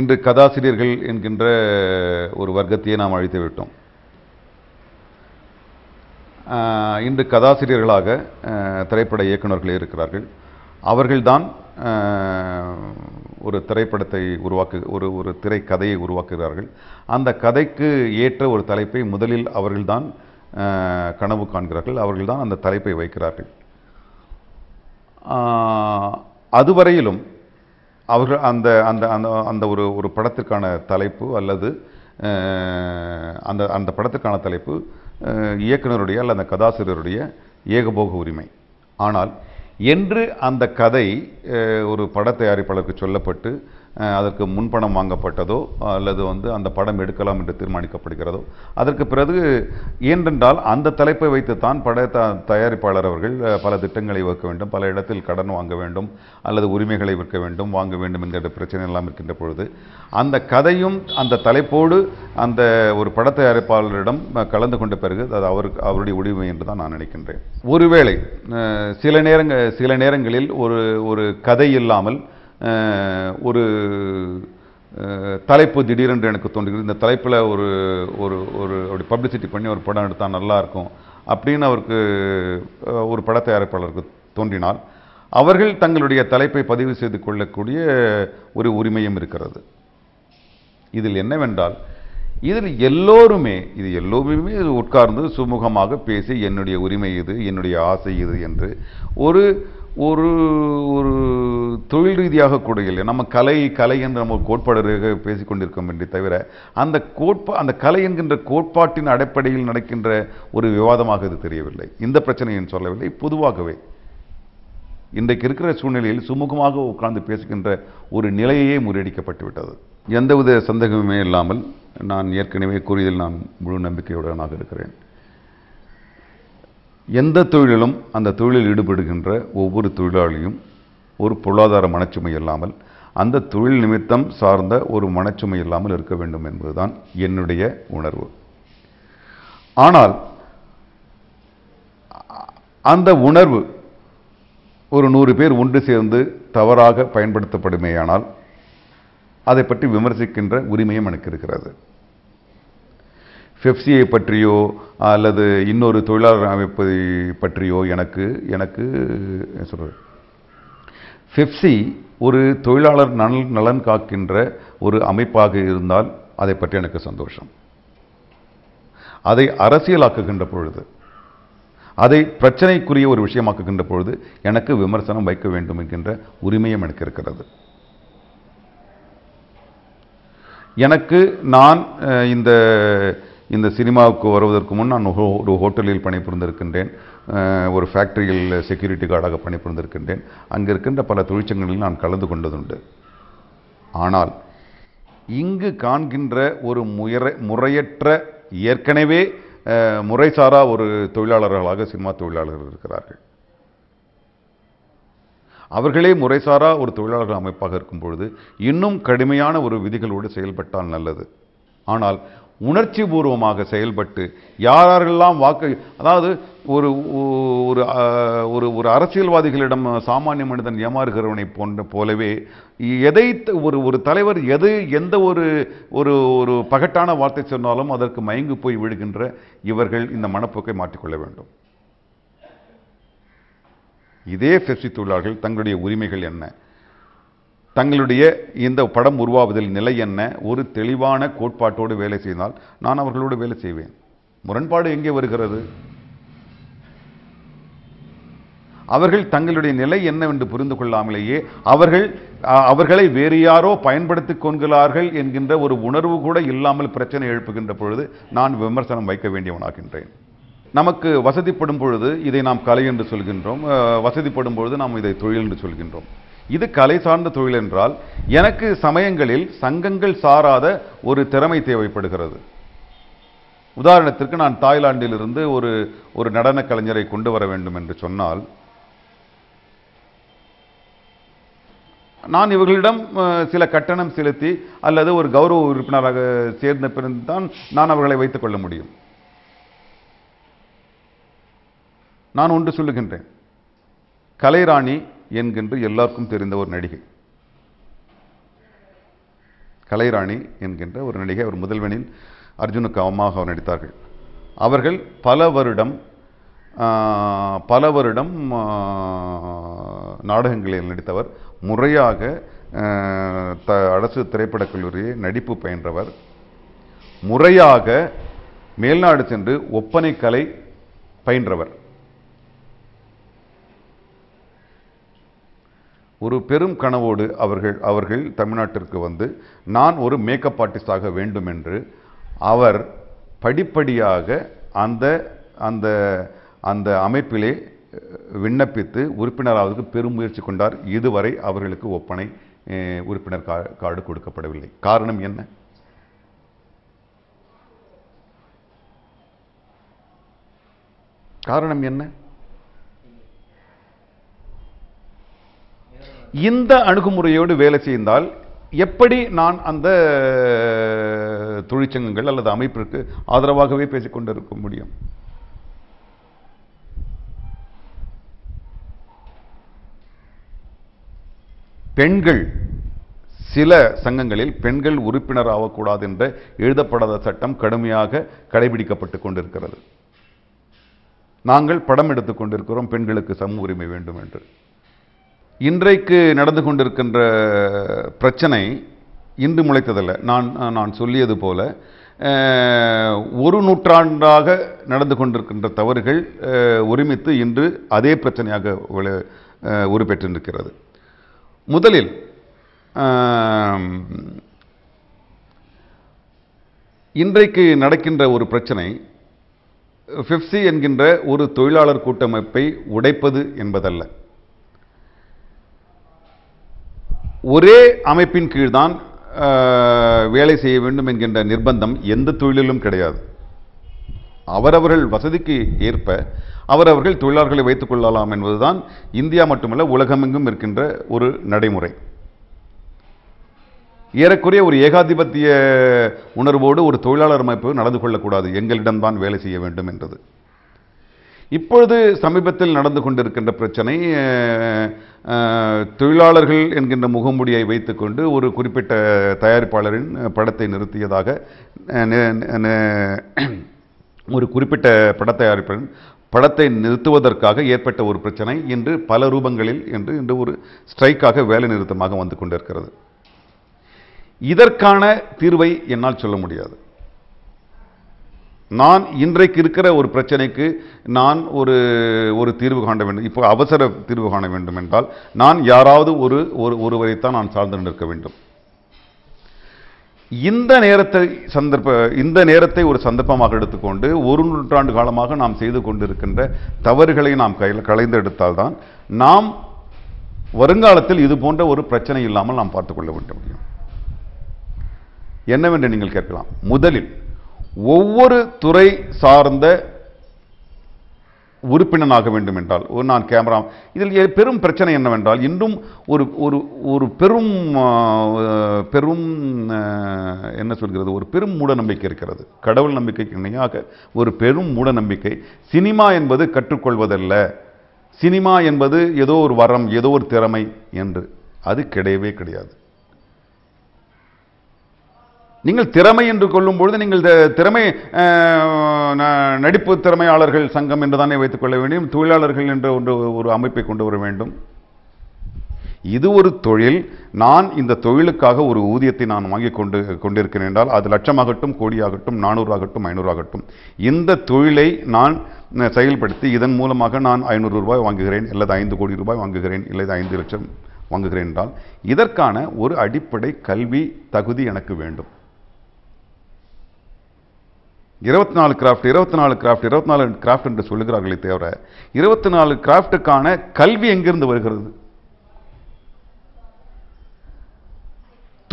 இன்று கதாசிரியர்கள் என்கின்ற ஒரு வர்க்கத்தையே நாம் அழித்து விட்டோம் இன்று கதாசிரியர்களாக திரைப்பட இயக்குநர்கள் இருக்கிறார்கள் அவர்கள்தான் ஒரு திரைப்படத்தை உருவாக்கு ஒரு ஒரு திரைக்கதையை உருவாக்குகிறார்கள் அந்த கதைக்கு ஏற்ற ஒரு தலைப்பை முதலில் அவர்கள்தான் கனவு காண்கிறார்கள் அவர்கள்தான் அந்த தலைப்பை வைக்கிறார்கள் அதுவரையிலும் அவர்கள் அந்த அந்த அந்த அந்த ஒரு ஒரு படத்திற்கான தலைப்பு அல்லது அந்த அந்த படத்திற்கான தலைப்பு இயக்குனருடைய அல்லது அந்த கதாசிரியருடைய ஏகபோக உரிமை ஆனால் என்று அந்த கதை ஒரு பட தயாரிப்பாளருக்கு சொல்லப்பட்டு அதற்கு முன்பணம் வாங்கப்பட்டதோ அல்லது வந்து அந்த படம் எடுக்கலாம் என்று தீர்மானிக்கப்படுகிறதோ அதற்கு பிறகு ஏனென்றால் அந்த தலைப்பை வைத்துத்தான் பட த தயாரிப்பாளர் அவர்கள் பல திட்டங்களை வைக்க வேண்டும் பல இடத்தில் கடன் வாங்க வேண்டும் அல்லது உரிமைகளை விற்க வேண்டும் வாங்க வேண்டும் என்கிற பிரச்சனை எல்லாம் இருக்கின்ற பொழுது அந்த கதையும் அந்த தலைப்போடு அந்த ஒரு பட தயாரிப்பாளரிடம் கலந்து கொண்ட பிறகு அது அவருக்கு அவருடைய உரிமை என்று தான் நான் நினைக்கின்றேன் ஒருவேளை சில நேரங்கள் சில நேரங்களில் ஒரு ஒரு கதை இல்லாமல் ஒரு தலைப்பு திடீரென்று எனக்கு தோன்றுகிறது இந்த தலைப்பில் ஒரு ஒரு ஒரு அப்படி பப்ளிசிட்டி பண்ணி ஒரு படம் எடுத்தால் நல்லாயிருக்கும் அப்படின்னு அவருக்கு ஒரு பட தயாரிப்பாளருக்கு தோன்றினால் அவர்கள் தங்களுடைய தலைப்பை பதிவு செய்து கொள்ளக்கூடிய ஒரு உரிமையும் இருக்கிறது இதில் என்னவென்றால் இதில் எல்லோருமே இது எல்லோருமே உட்கார்ந்து சுமூகமாக பேசி என்னுடைய உரிமை இது என்னுடைய ஆசை இது என்று ஒரு ஒரு ஒரு தொழில் ரீதியாக கூட இல்லை நம்ம கலை கலை என்று நம்ம கோட்பாடராக பேசிக்கொண்டிருக்கோம் என்று தவிர அந்த கோட்பா அந்த கலை என்கின்ற கோட்பாட்டின் அடிப்படையில் நடக்கின்ற ஒரு விவாதமாக இது தெரியவில்லை இந்த பிரச்சனையும் சொல்லவில்லை பொதுவாகவே இன்றைக்கு இருக்கிற சூழ்நிலையில் சுமூகமாக உட்கார்ந்து பேசுகின்ற ஒரு நிலையே முறியடிக்கப்பட்டு விட்டது எந்தவித சந்தேகமுமே இல்லாமல் நான் ஏற்கனவே கூறியதில் நான் முழு நம்பிக்கையுடனாக இருக்கிறேன் எந்த தொழிலும் அந்த தொழிலில் ஈடுபடுகின்ற ஒவ்வொரு தொழிலாளியும் ஒரு பொருளாதார மனச்சுமை இல்லாமல் அந்த தொழில் நிமித்தம் சார்ந்த ஒரு மனச்சுமை இல்லாமல் இருக்க வேண்டும் என்பதுதான் என்னுடைய உணர்வு ஆனால் அந்த உணர்வு ஒரு நூறு பேர் ஒன்று சேர்ந்து தவறாக பயன்படுத்தப்படுமேயானால் அதை பற்றி விமர்சிக்கின்ற உரிமையும் எனக்கு இருக்கிறது ஃபெஃப்சியை பற்றியோ அல்லது இன்னொரு தொழிலாளர் அமைப்பை பற்றியோ எனக்கு எனக்கு சொல்கிறது ஃபெப்சி ஒரு தொழிலாளர் நலன் நலன் காக்கின்ற ஒரு அமைப்பாக இருந்தால் அதை பற்றி எனக்கு சந்தோஷம் அதை அரசியலாக்குகின்ற பொழுது அதை பிரச்சனைக்குரிய ஒரு விஷயமாக்குகின்ற பொழுது எனக்கு விமர்சனம் வைக்க வேண்டும் என்கின்ற உரிமையும் எனக்கு இருக்கிறது எனக்கு நான் இந்த இந்த சினிமாவுக்கு வருவதற்கு முன் நான் ஒரு ஹோட்டலில் பணிபுரிந்திருக்கின்றேன் ஒரு ஃபேக்ட்ரியில் செக்யூரிட்டி கார்டாக பணிபுரிந்திருக்கின்றேன் அங்கே இருக்கின்ற பல தொழிற்சங்கங்களில் நான் கலந்து கொண்டதுண்டு ஆனால் இங்கு காண்கின்ற ஒரு முயற முறையற்ற ஏற்கனவே முறைசாரா ஒரு தொழிலாளர்களாக சினிமா தொழிலாளர்கள் இருக்கிறார்கள் அவர்களே முறைசாரா ஒரு தொழிலாளர்கள் அமைப்பாக இருக்கும் பொழுது இன்னும் கடுமையான ஒரு விதிகளோடு செயல்பட்டால் நல்லது ஆனால் உணர்ச்சி பூர்வமாக செயல்பட்டு யாரெல்லாம் வாக்கு அதாவது ஒரு ஒரு ஒரு ஒரு அரசியல்வாதிகளிடம் சாமானிய மனிதன் ஏமாறுகிறவனை போன்ற போலவே எதை ஒரு ஒரு தலைவர் எது எந்த ஒரு ஒரு ஒரு பகட்டான வார்த்தை சொன்னாலும் அதற்கு மயங்கு போய் விடுகின்ற இவர்கள் இந்த மனப்போக்கை மாற்றிக்கொள்ள வேண்டும் இதே பெப்சி தொழிலாளர்கள் தங்களுடைய உரிமைகள் என்ன தங்களுடைய இந்த படம் உருவாவதில் நிலை என்ன ஒரு தெளிவான கோட்பாட்டோடு வேலை செய்தால் நான் அவர்களோடு வேலை செய்வேன் முரண்பாடு எங்கே வருகிறது அவர்கள் தங்களுடைய நிலை என்னவென்று புரிந்து கொள்ளாமலேயே அவர்கள் அவர்களை வேறு யாரோ பயன்படுத்திக் கொள்கிறார்கள் என்கின்ற ஒரு உணர்வு கூட இல்லாமல் பிரச்சனை எழுப்புகின்ற பொழுது நான் விமர்சனம் வைக்க வேண்டியவனாகின்றேன் நமக்கு வசதிப்படும் பொழுது இதை நாம் கலை என்று சொல்கின்றோம் வசதிப்படும் பொழுது நாம் இதை தொழில் என்று சொல்கின்றோம் இது கலை சார்ந்த தொழில் என்றால் எனக்கு சமயங்களில் சங்கங்கள் சாராத ஒரு திறமை தேவைப்படுகிறது உதாரணத்திற்கு நான் தாய்லாந்திலிருந்து ஒரு ஒரு நடன கலைஞரை கொண்டு வர வேண்டும் என்று சொன்னால் நான் இவர்களிடம் சில கட்டணம் செலுத்தி அல்லது ஒரு கௌரவ உறுப்பினராக சேர்ந்த பிறகு தான் நான் அவர்களை வைத்துக் கொள்ள முடியும் நான் ஒன்று சொல்லுகின்றேன் கலைராணி என்கின்ற எல்லாருக்கும் தெரிந்த ஒரு நடிகை கலைராணி என்கின்ற ஒரு நடிகை அவர் முதல்வனில் அர்ஜுனுக்கு அவமாக அவர் நடித்தார்கள் அவர்கள் பல வருடம் பல வருடம் நாடகங்களில் நடித்தவர் முறையாக த அரசு திரைப்படக் கல்லூரியை நடிப்பு பயின்றவர் முறையாக மேல்நாடு சென்று ஒப்பனை கலை பயின்றவர் ஒரு பெரும் கனவோடு அவர்கள் அவர்கள் தமிழ்நாட்டிற்கு வந்து நான் ஒரு மேக்கப் ஆர்டிஸ்டாக வேண்டும் என்று அவர் படிப்படியாக அந்த அந்த அந்த அமைப்பிலே விண்ணப்பித்து உறுப்பினராவதுக்கு பெரும் முயற்சி கொண்டார் இதுவரை அவர்களுக்கு ஒப்பனை உறுப்பினர் கார்டு கொடுக்கப்படவில்லை காரணம் என்ன காரணம் என்ன இந்த அணுகுமுறையோடு வேலை செய்தால் எப்படி நான் அந்த தொழிற்சங்கங்கள் அல்லது அமைப்பிற்கு ஆதரவாகவே பேசிக்கொண்டிருக்க முடியும் பெண்கள் சில சங்கங்களில் பெண்கள் உறுப்பினர் ஆகக்கூடாது என்ற எழுதப்படாத சட்டம் கடுமையாக கடைபிடிக்கப்பட்டுக் கொண்டிருக்கிறது நாங்கள் படம் எடுத்துக் கொண்டிருக்கிறோம் பெண்களுக்கு சம உரிமை வேண்டும் என்று இன்றைக்கு நடந்து கொண்டிருக்கின்ற பிரச்சனை இன்று முளைத்ததல்ல நான் நான் சொல்லியது போல ஒரு நூற்றாண்டாக நடந்து கொண்டிருக்கின்ற தவறுகள் ஒருமித்து இன்று அதே பிரச்சனையாக உருப்பெற்றிருக்கிறது முதலில் இன்றைக்கு நடக்கின்ற ஒரு பிரச்சனை ஃபிப்சி என்கின்ற ஒரு தொழிலாளர் கூட்டமைப்பை உடைப்பது என்பதல்ல ஒரே அமைப்பின் கீழ்தான் வேலை செய்ய வேண்டும் என்கின்ற நிர்பந்தம் எந்த தொழிலிலும் கிடையாது அவரவர்கள் வசதிக்கு ஏற்ப அவரவர்கள் தொழிலாளர்களை வைத்துக் கொள்ளலாம் என்பதுதான் இந்தியா மட்டுமல்ல உலகமெங்கும் இருக்கின்ற ஒரு நடைமுறை ஏறக்குறைய ஒரு ஏகாதிபத்திய உணர்வோடு ஒரு தொழிலாளர் அமைப்பு நடந்து கொள்ளக்கூடாது எங்களிடம்தான் வேலை செய்ய வேண்டும் என்றது இப்பொழுது சமீபத்தில் நடந்து கொண்டிருக்கின்ற பிரச்சனை தொழிலாளர்கள் என்கின்ற முகமுடியை வைத்துக்கொண்டு ஒரு குறிப்பிட்ட தயாரிப்பாளரின் படத்தை நிறுத்தியதாக ஒரு குறிப்பிட்ட பட தயாரிப்பாளர் படத்தை நிறுத்துவதற்காக ஏற்பட்ட ஒரு பிரச்சனை இன்று பல ரூபங்களில் என்று இன்று ஒரு ஸ்ட்ரைக்காக வேலை நிறுத்தமாக வந்து கொண்டிருக்கிறது இதற்கான தீர்வை என்னால் சொல்ல முடியாது நான் இன்றைக்கு இருக்கிற ஒரு பிரச்சனைக்கு நான் ஒரு ஒரு தீர்வு காண வேண்டும் இப்போ அவசர தீர்வு காண வேண்டும் என்றால் நான் யாராவது ஒரு ஒரு ஒருவரைத்தான் நான் சார்ந்து நிற்க வேண்டும் இந்த நேரத்தை சந்தர்ப்ப இந்த நேரத்தை ஒரு சந்தர்ப்பமாக எடுத்துக்கொண்டு ஒரு நூற்றாண்டு காலமாக நாம் செய்து கொண்டிருக்கின்ற தவறுகளை நாம் கையில் களைந்து எடுத்தால்தான் நாம் வருங்காலத்தில் இது போன்ற ஒரு பிரச்சனை இல்லாமல் நாம் பார்த்துக்கொள்ள வேண்டும் முடியும் என்னவென்று நீங்கள் கேட்கலாம் முதலில் ஒவ்வொரு துறை சார்ந்த உறுப்பினனாக வேண்டும் என்றால் நான் கேமரா இதில் பெரும் பிரச்சனை என்னவென்றால் இன்னும் ஒரு ஒரு ஒரு பெரும் பெரும் என்ன சொல்கிறது ஒரு பெரும் மூட நம்பிக்கை இருக்கிறது கடவுள் நம்பிக்கைக்கு இணையாக ஒரு பெரும் மூட நம்பிக்கை சினிமா என்பது கற்றுக்கொள்வதல்ல சினிமா என்பது ஏதோ ஒரு வரம் ஏதோ ஒரு திறமை என்று அது கிடையவே கிடையாது நீங்கள் திறமை என்று கொள்ளும் பொழுது நீங்கள் திறமை நடிப்பு திறமையாளர்கள் சங்கம் என்று தானே வைத்துக்கொள்ள வேண்டும் தொழிலாளர்கள் என்ற ஒன்று ஒரு அமைப்பை கொண்டு வர வேண்டும் இது ஒரு தொழில் நான் இந்த தொழிலுக்காக ஒரு ஊதியத்தை நான் வாங்கி கொண்டு கொண்டிருக்கிறேன் என்றால் அது லட்சமாகட்டும் கோடியாகட்டும் நானூறாகட்டும் ஐநூறாகட்டும் இந்த தொழிலை நான் செயல்படுத்தி இதன் மூலமாக நான் ஐநூறு ரூபாய் வாங்குகிறேன் அல்லது ஐந்து கோடி ரூபாய் வாங்குகிறேன் இல்லது ஐந்து லட்சம் வாங்குகிறேன் என்றால் இதற்கான ஒரு அடிப்படை கல்வி தகுதி எனக்கு வேண்டும் இருபத்தி நாலு கிராஃப்ட் இருபத்தி நாலு கிராஃப்ட் இருபத்தி நாலு கிராஃப்ட் என்று சொல்லுகிறார்களே தவிர இருபத்தி நாலு கிராஃப்ட்டுக்கான கல்வி எங்கிருந்து வருகிறது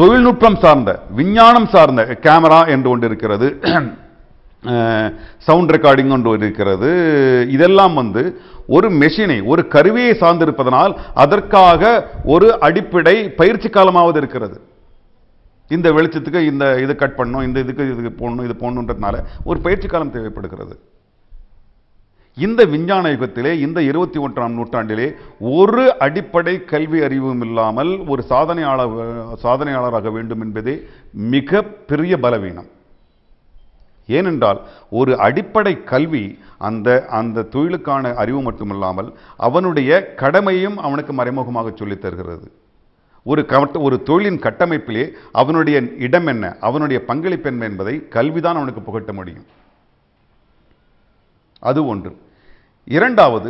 தொழில்நுட்பம் சார்ந்த விஞ்ஞானம் சார்ந்த கேமரா என்று ஒன்று இருக்கிறது சவுண்ட் ரெக்கார்டிங் ஒன்று இருக்கிறது இதெல்லாம் வந்து ஒரு மெஷினை ஒரு கருவியை சார்ந்திருப்பதனால் அதற்காக ஒரு அடிப்படை பயிற்சி காலமாவது இருக்கிறது இந்த வெளிச்சத்துக்கு இந்த இது கட் பண்ணணும் இந்த இதுக்கு இதுக்கு போடணும் இது போடணுன்றதுனால ஒரு பயிற்சி காலம் தேவைப்படுகிறது இந்த விஞ்ஞான யுகத்திலே இந்த இருபத்தி ஒன்றாம் நூற்றாண்டிலே ஒரு அடிப்படை கல்வி அறிவும் இல்லாமல் ஒரு சாதனையாளர் சாதனையாளராக வேண்டும் என்பதே மிக பெரிய பலவீனம் ஏனென்றால் ஒரு அடிப்படை கல்வி அந்த அந்த தொழிலுக்கான அறிவு மட்டுமில்லாமல் அவனுடைய கடமையும் அவனுக்கு மறைமுகமாக சொல்லித் தருகிறது ஒரு கட் ஒரு தொழிலின் கட்டமைப்பிலே அவனுடைய இடம் என்ன அவனுடைய பங்களிப்பு என்ன என்பதை கல்விதான் அவனுக்கு புகட்ட முடியும் அது ஒன்று இரண்டாவது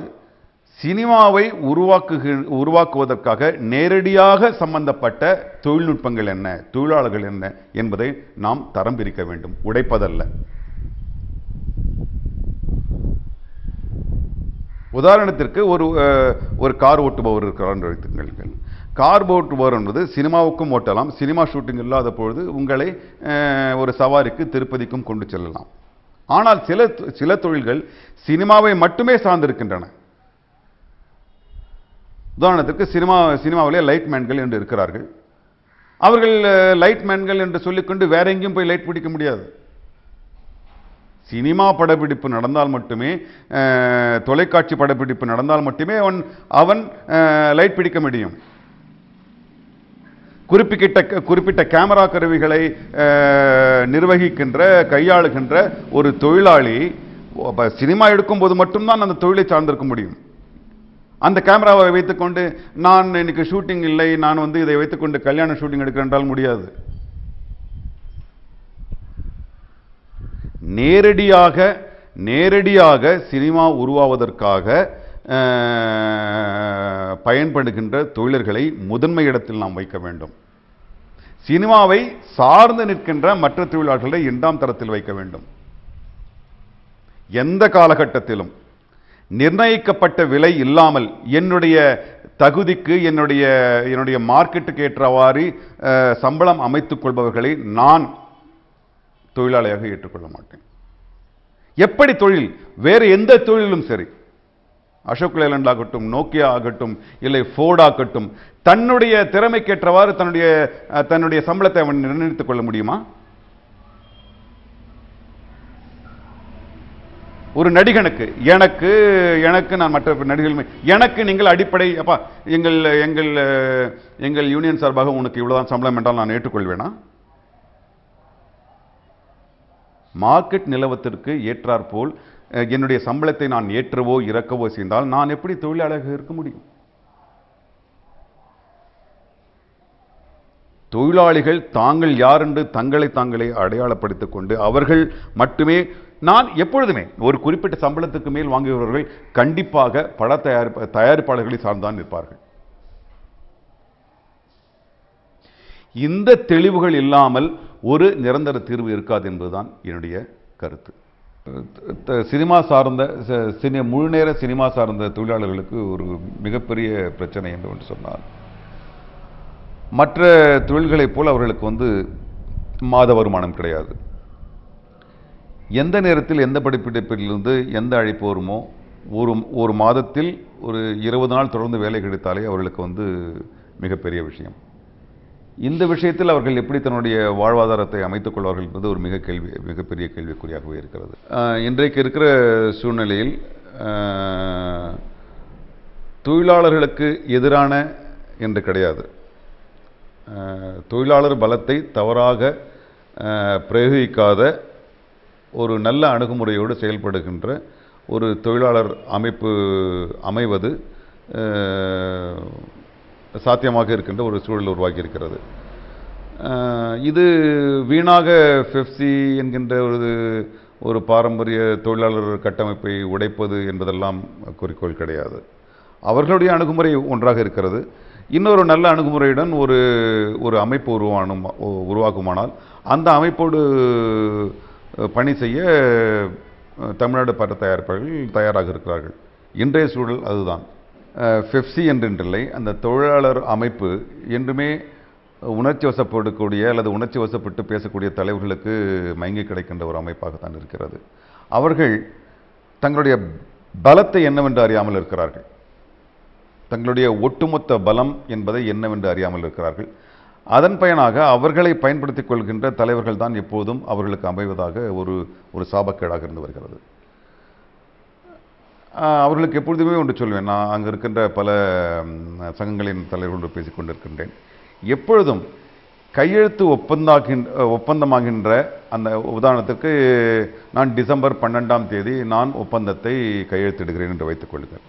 சினிமாவை உருவாக்குகிற உருவாக்குவதற்காக நேரடியாக சம்பந்தப்பட்ட தொழில்நுட்பங்கள் என்ன தொழிலாளர்கள் என்ன என்பதை நாம் தரம் பிரிக்க வேண்டும் உடைப்பதல்ல உதாரணத்திற்கு ஒரு ஒரு கார் ஓட்டுபவர் இருக்கிறார் வைத்துங்கள் கார் போட் வரும்ன்றது சினிமாவுக்கும் ஓட்டலாம் சினிமா ஷூட்டிங் இல்லாத பொழுது உங்களை ஒரு சவாரிக்கு திருப்பதிக்கும் கொண்டு செல்லலாம் ஆனால் சில சில தொழில்கள் சினிமாவை மட்டுமே சார்ந்திருக்கின்றன உதாரணத்திற்கு சினிமா சினிமாவிலே லைட்மேன்கள் என்று இருக்கிறார்கள் அவர்கள் லைட்மேன்கள் என்று சொல்லிக்கொண்டு வேற எங்கேயும் போய் லைட் பிடிக்க முடியாது சினிமா படப்பிடிப்பு நடந்தால் மட்டுமே தொலைக்காட்சி படப்பிடிப்பு நடந்தால் மட்டுமே அவன் அவன் லைட் பிடிக்க முடியும் குறிப்பிட்ட குறிப்பிட்ட கேமரா கருவிகளை நிர்வகிக்கின்ற கையாளுகின்ற ஒரு தொழிலாளி சினிமா எடுக்கும்போது மட்டும்தான் அந்த தொழிலை சார்ந்திருக்க முடியும் அந்த கேமராவை வைத்துக்கொண்டு நான் இன்னைக்கு ஷூட்டிங் இல்லை நான் வந்து இதை வைத்துக்கொண்டு கல்யாண ஷூட்டிங் எடுக்கின்றால் முடியாது நேரடியாக நேரடியாக சினிமா உருவாவதற்காக பயன்படுகின்ற தொழிலர்களை முதன்மை இடத்தில் நாம் வைக்க வேண்டும் சினிமாவை சார்ந்து நிற்கின்ற மற்ற தொழிலாளர்களை இரண்டாம் தரத்தில் வைக்க வேண்டும் எந்த காலகட்டத்திலும் நிர்ணயிக்கப்பட்ட விலை இல்லாமல் என்னுடைய தகுதிக்கு என்னுடைய என்னுடைய மார்க்கெட்டுக்கு ஏற்றவாறு சம்பளம் அமைத்துக் கொள்பவர்களை நான் தொழிலாளியாக ஏற்றுக்கொள்ள மாட்டேன் எப்படி தொழில் வேறு எந்த தொழிலும் சரி அசோக் லேலண்ட் ஆகட்டும் நோக்கியா ஆகட்டும் இல்லை ஃபோர்ட் ஆகட்டும் தன்னுடைய திறமைக்கேற்றவாறு தன்னுடைய தன்னுடைய சம்பளத்தை அவன் நிர்ணயித்துக் கொள்ள முடியுமா ஒரு நடிகனுக்கு எனக்கு எனக்கு நான் மற்ற நடிகர்கள் எனக்கு நீங்கள் அடிப்படை அப்பா எங்கள் எங்கள் எங்கள் யூனியன் சார்பாக உனக்கு இவ்வளோதான் சம்பளம் என்றால் நான் ஏற்றுக்கொள்வேனா மார்க்கெட் நிலவத்திற்கு ஏற்றாற்போல் என்னுடைய சம்பளத்தை நான் ஏற்றவோ இறக்கவோ செய்தால் நான் எப்படி தொழிலாளர்கள் இருக்க முடியும் தொழிலாளிகள் தாங்கள் யார் என்று தங்களை தாங்களை அடையாளப்படுத்திக் கொண்டு அவர்கள் மட்டுமே நான் எப்பொழுதுமே ஒரு குறிப்பிட்ட சம்பளத்துக்கு மேல் வாங்குகிறவர்கள் கண்டிப்பாக பட தயாரிப்பு தயாரிப்பாளர்களை சார்ந்தான் இருப்பார்கள் இந்த தெளிவுகள் இல்லாமல் ஒரு நிரந்தர தீர்வு இருக்காது என்பதுதான் என்னுடைய கருத்து சினிமா சார்ந்த சினி முழு நேர சினிமா சார்ந்த தொழிலாளர்களுக்கு ஒரு மிகப்பெரிய பிரச்சனை என்று ஒன்று சொன்னார் மற்ற தொழில்களைப் போல் அவர்களுக்கு வந்து மாத வருமானம் கிடையாது எந்த நேரத்தில் எந்த படிப்பிடிப்பிலிருந்து எந்த அழைப்பு வருமோ ஒரு ஒரு மாதத்தில் ஒரு இருபது நாள் தொடர்ந்து வேலை கிடைத்தாலே அவர்களுக்கு வந்து மிகப்பெரிய விஷயம் இந்த விஷயத்தில் அவர்கள் எப்படி தன்னுடைய வாழ்வாதாரத்தை அமைத்துக் கொள்வார்கள் என்பது ஒரு மிக கேள்வி மிகப்பெரிய கேள்விக்குறியாகவே இருக்கிறது இன்றைக்கு இருக்கிற சூழ்நிலையில் தொழிலாளர்களுக்கு எதிரான என்று கிடையாது தொழிலாளர் பலத்தை தவறாக பிரயோகிக்காத ஒரு நல்ல அணுகுமுறையோடு செயல்படுகின்ற ஒரு தொழிலாளர் அமைப்பு அமைவது சாத்தியமாக இருக்கின்ற ஒரு சூழல் உருவாகி இருக்கிறது இது வீணாக ஃபெஃப்சி என்கின்ற ஒரு ஒரு பாரம்பரிய தொழிலாளர் கட்டமைப்பை உடைப்பது என்பதெல்லாம் குறிக்கோள் கிடையாது அவர்களுடைய அணுகுமுறை ஒன்றாக இருக்கிறது இன்னொரு நல்ல அணுகுமுறையுடன் ஒரு ஒரு அமைப்பு உருவானும் உருவாக்குமானால் அந்த அமைப்போடு பணி செய்ய தமிழ்நாடு பட்ட தயாரிப்பாளர்கள் தயாராக இருக்கிறார்கள் இன்றைய சூழல் அதுதான் ஃபெப்சி என்றென்றில்லை அந்த தொழிலாளர் அமைப்பு என்றுமே உணர்ச்சி வசப்படக்கூடிய அல்லது உணர்ச்சி வசப்பட்டு பேசக்கூடிய தலைவர்களுக்கு மயங்கி கிடைக்கின்ற ஒரு அமைப்பாகத்தான் இருக்கிறது அவர்கள் தங்களுடைய பலத்தை என்னவென்று அறியாமல் இருக்கிறார்கள் தங்களுடைய ஒட்டுமொத்த பலம் என்பதை என்னவென்று அறியாமல் இருக்கிறார்கள் அதன் பயனாக அவர்களை பயன்படுத்திக் கொள்கின்ற தலைவர்கள் தான் எப்போதும் அவர்களுக்கு அமைவதாக ஒரு ஒரு சாபக்கேடாக இருந்து வருகிறது அவர்களுக்கு எப்பொழுதுமே ஒன்று சொல்வேன் நான் அங்கே இருக்கின்ற பல சங்கங்களின் தலைவர்களோடு பேசி கொண்டிருக்கின்றேன் எப்பொழுதும் கையெழுத்து ஒப்பந்தாகின்ற ஒப்பந்தமாகின்ற அந்த உதாரணத்துக்கு நான் டிசம்பர் பன்னெண்டாம் தேதி நான் ஒப்பந்தத்தை கையெழுத்திடுகிறேன் என்று வைத்துக்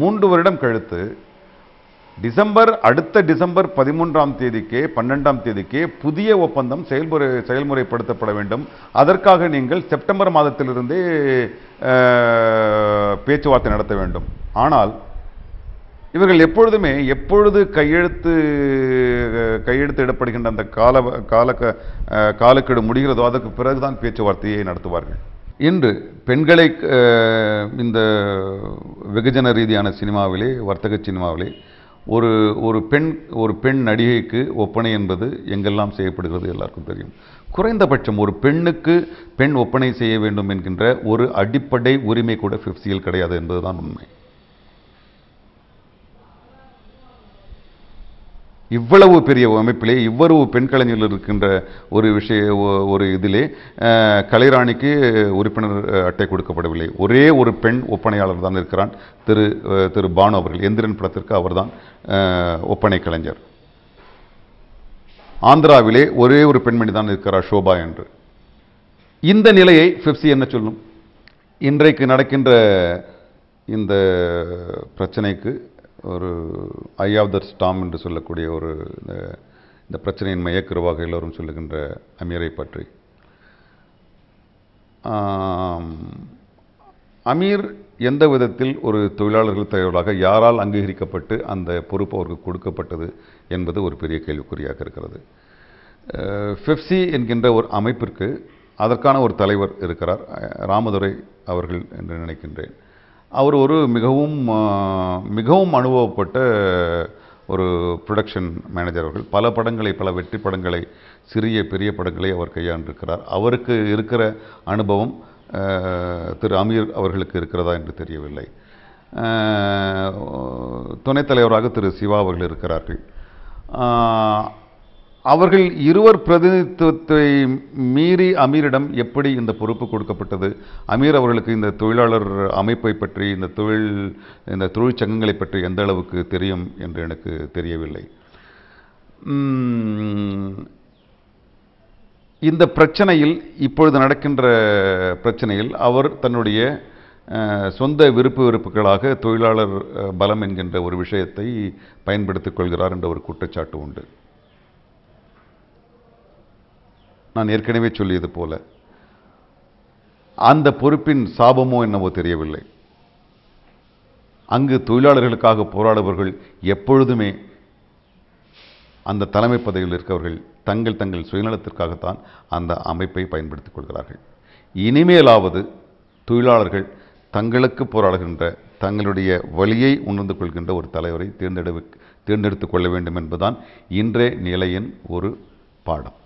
மூன்று வருடம் கழித்து டிசம்பர் அடுத்த டிசம்பர் பதிமூன்றாம் தேதிக்கே பன்னெண்டாம் தேதிக்கே புதிய ஒப்பந்தம் செயல்முறை செயல்முறைப்படுத்தப்பட வேண்டும் அதற்காக நீங்கள் செப்டம்பர் மாதத்திலிருந்தே பேச்சுவார்த்தை நடத்த வேண்டும் ஆனால் இவர்கள் எப்பொழுதுமே எப்பொழுது கையெழுத்து கையெழுத்து இடப்படுகின்ற அந்த கால கால காலக்கெடு முடிகிறதோ அதற்கு பிறகுதான் பேச்சுவார்த்தையை நடத்துவார்கள் இன்று பெண்களை இந்த வெகுஜன ரீதியான சினிமாவிலே வர்த்தக சினிமாவிலே ஒரு ஒரு பெண் ஒரு பெண் நடிகைக்கு ஒப்பனை என்பது எங்கெல்லாம் செய்யப்படுகிறது எல்லாருக்கும் தெரியும் குறைந்தபட்சம் ஒரு பெண்ணுக்கு பெண் ஒப்பனை செய்ய வேண்டும் என்கின்ற ஒரு அடிப்படை உரிமை கூட ஃபிப்சியில் கிடையாது என்பதுதான் உண்மை இவ்வளவு பெரிய அமைப்பிலே இவ்வளவு பெண் கலைஞர்கள் இருக்கின்ற ஒரு விஷய ஒரு இதிலே கலைராணிக்கு உறுப்பினர் அட்டை கொடுக்கப்படவில்லை ஒரே ஒரு பெண் ஒப்பனையாளர் தான் இருக்கிறான் திரு திரு பானு அவர்கள் எந்திரன் படத்திற்கு அவர்தான் ஒப்பனை கலைஞர் ஆந்திராவிலே ஒரே ஒரு பெண்மணி தான் இருக்கிறார் ஷோபா என்று இந்த நிலையை ஃபிப்சி என்ன சொல்லும் இன்றைக்கு நடக்கின்ற இந்த பிரச்சனைக்கு ஒரு ஐ ஆஃப் த ஸ்டாம் என்று சொல்லக்கூடிய ஒரு இந்த பிரச்சனையின் மயக்குருவாக எல்லோரும் சொல்லுகின்ற அமீரை பற்றி அமீர் எந்த விதத்தில் ஒரு தொழிலாளர்கள் தலைவராக யாரால் அங்கீகரிக்கப்பட்டு அந்த பொறுப்பு அவருக்கு கொடுக்கப்பட்டது என்பது ஒரு பெரிய கேள்விக்குறியாக இருக்கிறது ஃபிப்சி என்கின்ற ஒரு அமைப்பிற்கு அதற்கான ஒரு தலைவர் இருக்கிறார் ராமதுரை அவர்கள் என்று நினைக்கின்றேன் அவர் ஒரு மிகவும் மிகவும் அனுபவப்பட்ட ஒரு ப்ரொடக்ஷன் மேனேஜர் அவர்கள் பல படங்களை பல வெற்றி படங்களை சிறிய பெரிய படங்களை அவர் கையாண்டிருக்கிறார் அவருக்கு இருக்கிற அனுபவம் திரு அமீர் அவர்களுக்கு இருக்கிறதா என்று தெரியவில்லை துணைத் தலைவராக திரு சிவா அவர்கள் இருக்கிறார்கள் அவர்கள் இருவர் பிரதிநிதித்துவத்தை மீறி அமீரிடம் எப்படி இந்த பொறுப்பு கொடுக்கப்பட்டது அமீர் அவர்களுக்கு இந்த தொழிலாளர் அமைப்பை பற்றி இந்த தொழில் இந்த தொழிற்சங்கங்களை பற்றி எந்த அளவுக்கு தெரியும் என்று எனக்கு தெரியவில்லை இந்த பிரச்சனையில் இப்பொழுது நடக்கின்ற பிரச்சனையில் அவர் தன்னுடைய சொந்த விருப்பு வெறுப்புகளாக தொழிலாளர் பலம் என்கின்ற ஒரு விஷயத்தை பயன்படுத்திக் கொள்கிறார் என்ற ஒரு குற்றச்சாட்டு உண்டு நான் ஏற்கனவே சொல்லியது போல அந்த பொறுப்பின் சாபமோ என்னவோ தெரியவில்லை அங்கு தொழிலாளர்களுக்காக போராடுபவர்கள் எப்பொழுதுமே அந்த தலைமை பதவியில் இருக்கவர்கள் தங்கள் தங்கள் சுயநலத்திற்காகத்தான் அந்த அமைப்பை பயன்படுத்திக் கொள்கிறார்கள் இனிமேலாவது தொழிலாளர்கள் தங்களுக்கு போராடுகின்ற தங்களுடைய வழியை உணர்ந்து கொள்கின்ற ஒரு தலைவரை தேர்ந்தெடு தேர்ந்தெடுத்து கொள்ள வேண்டும் என்பதுதான் இன்றைய நிலையின் ஒரு பாடம்